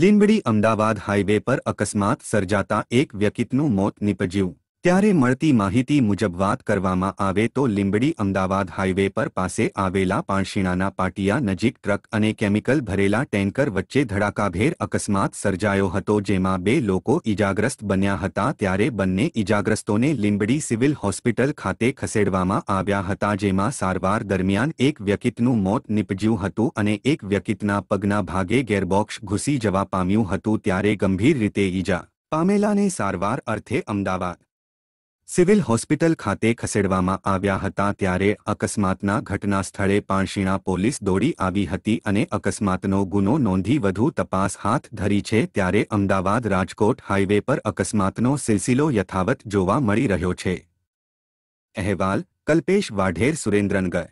Limbdi Ahmedabad highway પર અકસ્માત સર્જાતા એક વ્યક્તિનું મોત નિપજ્યું ત્યારે મળતી માહિતી મુજબ વાત કરવામાં આવે તો લીંબડી અમદાવાદ હાઇવે પર પાસે આવેલા પાણશીણાના પાટિયા નજીક ટ્રક અને કેમિકલ ભરેલા ટેન્કર વચ્ચે ધડાકાભેર અકસ્માત સર્જાયો હતો જેમાં બે લોકો ઇજાગ્રસ્ત બન્યા હતા ત્યારે બંને ઇજાગ્રસ્તોને લીંબડી સિવિલ હોસ્પિટલ ખાતે ખસેડવામાં આવ્યા હતા જેમાં સારવાર દરમિયાન એક વ્યકિતનું મોત નીપજ્યું હતું અને એક વ્યકિતના પગના ભાગે ગેરબોક્ષ ઘૂસી જવા પામ્યું હતું ત્યારે ગંભીર રીતે ઇજા પામેલાને સારવાર અર્થે અમદાવાદ સિવિલ હોસ્પિટલ ખાતે ખસેડવામાં આવ્યા હતા ત્યારે અકસ્માતના ઘટના સ્થળે પાણશીણા પોલીસ દોડી આવી હતી અને અકસ્માતનો ગુનો નોંધી વધુ તપાસ હાથ ધરી છે ત્યારે અમદાવાદ રાજકોટ હાઇવે પર અકસ્માતનો સિલસિલો યથાવત જોવા મળી રહ્યો છે અહેવાલ કલ્પેશ વાઢેર સુરેન્દ્રનગર